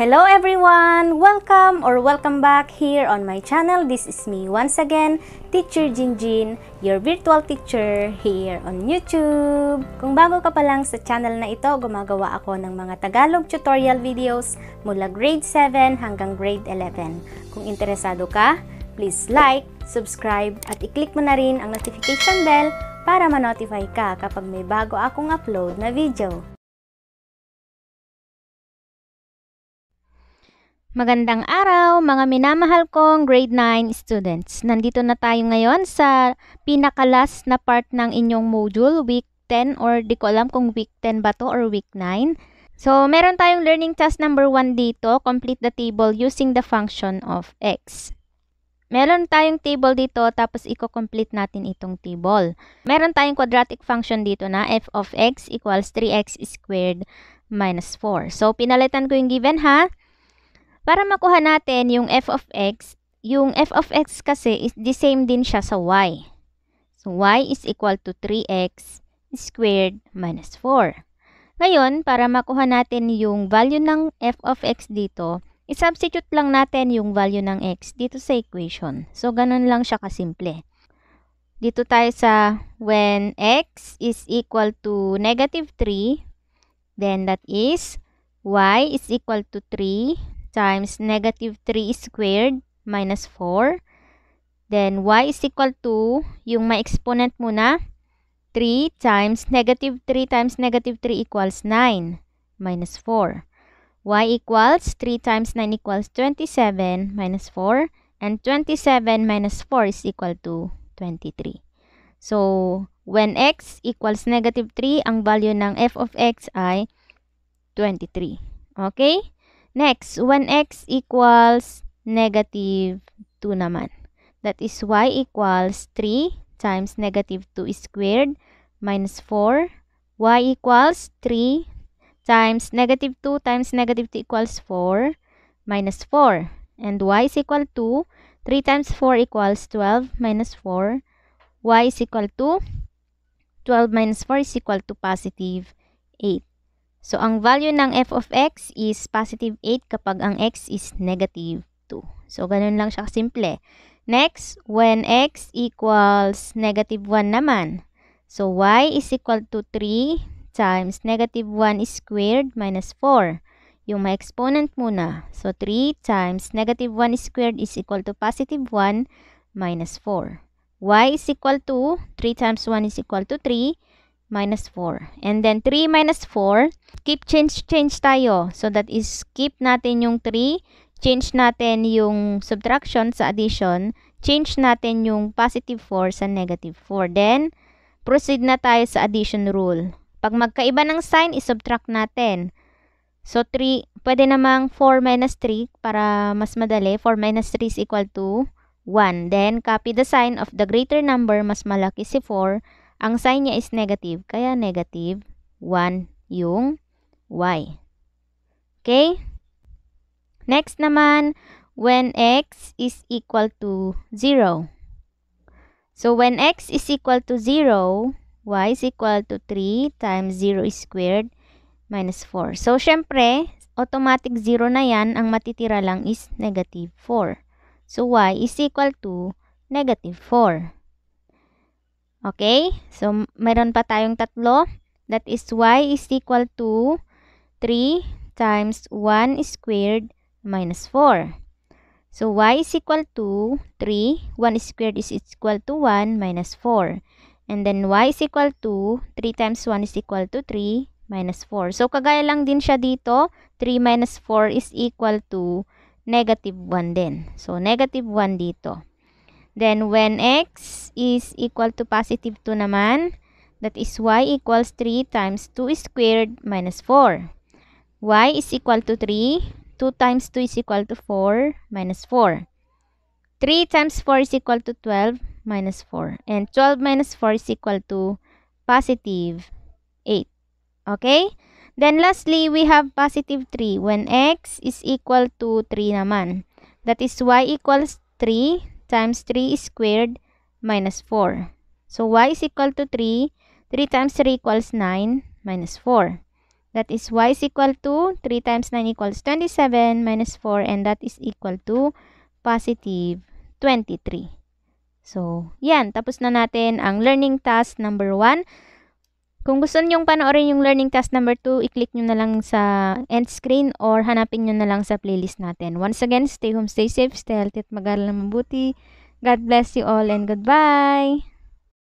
Hello everyone! Welcome or welcome back here on my channel. This is me once again, Teacher Jinjin, your virtual teacher here on YouTube. Kung bago ka pa lang sa channel na ito, gumagawa ako ng mga Tagalog tutorial videos mula grade 7 hanggang grade 11. Kung interesado ka, please like, subscribe at i-click mo na rin ang notification bell para ma-notify ka kapag may bago akong upload na video. Magandang araw mga minamahal kong grade 9 students. Nandito na tayo ngayon sa pinakalas na part ng inyong module, week 10 or di ko alam kung week 10 ba to or week 9. So, meron tayong learning task number 1 dito, complete the table using the function of x. Meron tayong table dito tapos i-complete natin itong table. Meron tayong quadratic function dito na f of x equals 3x squared minus 4. So, pinalitan ko yung given ha. Para makuha natin yung f of x, yung f of x kasi is the same din siya sa y. So, y is equal to 3x squared minus 4. Ngayon, para makuha natin yung value ng f of x dito, i-substitute lang natin yung value ng x dito sa equation. So, ganun lang siya kasimple. Dito tayo sa when x is equal to negative 3, then that is y is equal to 3 times negative 3 squared minus 4. Then, y is equal to, yung may exponent muna, 3 times negative 3 times negative 3 equals 9 minus 4. y equals 3 times 9 equals 27 minus 4. And 27 minus 4 is equal to 23. So, when x equals negative 3, ang value ng f of x ay 23. Okay? Next, when x equals negative 2 naman. That is y equals 3 times negative 2 squared minus 4. y equals 3 times negative 2 times negative 2 equals 4 minus 4. And y is equal to 3 times 4 equals 12 minus 4. y is equal to 12 minus 4 is equal to positive 8. So, ang value ng f of x is positive 8 kapag ang x is negative 2. So, ganun lang siya simple. Next, when x equals negative 1 naman. So, y is equal to 3 times negative 1 squared minus 4. Yung may exponent muna. So, 3 times negative 1 squared is equal to positive 1 minus 4. y is equal to 3 times 1 is equal to 3 minus 4. And then 3 minus 4, keep change change tayo. So that is keep natin yung 3, change natin yung subtraction sa addition, change natin yung positive 4 sa negative 4. Then proceed na tayo sa addition rule. Pag magkaiba ng sign, isubtract natin. So 3, pwede namang 4 minus 3 para mas madali. 4 minus 3 is equal to 1. Then copy the sign of the greater number, mas malaki si 4. Ang sign niya is negative, kaya negative 1 yung y. Okay? Next naman, when x is equal to 0. So, when x is equal to 0, y is equal to 3 times 0 squared minus 4. So, syempre, automatic 0 na yan. Ang matitira lang is negative 4. So, y is equal to negative 4. Okay? So, meron pa tayong tatlo. That is y is equal to 3 times 1 squared minus 4. So, y is equal to 3. 1 squared is equal to 1 minus 4. And then, y is equal to 3 times 1 is equal to 3 minus 4. So, kagaya lang din siya dito. 3 minus 4 is equal to negative 1 din. So, negative 1 dito. Then, when x is equal to positive 2 naman, that is y equals 3 times 2 squared minus 4. y is equal to 3. 2 times 2 is equal to 4 minus 4. 3 times 4 is equal to 12 minus 4. And 12 minus 4 is equal to positive 8. Okay? Then, lastly, we have positive 3 when x is equal to 3 naman. That is y equals 3 times 3 squared minus 4. So, y is equal to 3. 3 times 3 equals 9 minus 4. That is y is equal to 3 times 9 equals 27 minus 4 and that is equal to positive 23. So, yan. Tapos na natin ang learning task number 1. Kung gusto niyong panoorin yung learning task number 2, i-click nyo na lang sa end screen or hanapin nyo na lang sa playlist natin. Once again, stay home, stay safe, stay healthy at mag-aral na mabuti. God bless you all and goodbye!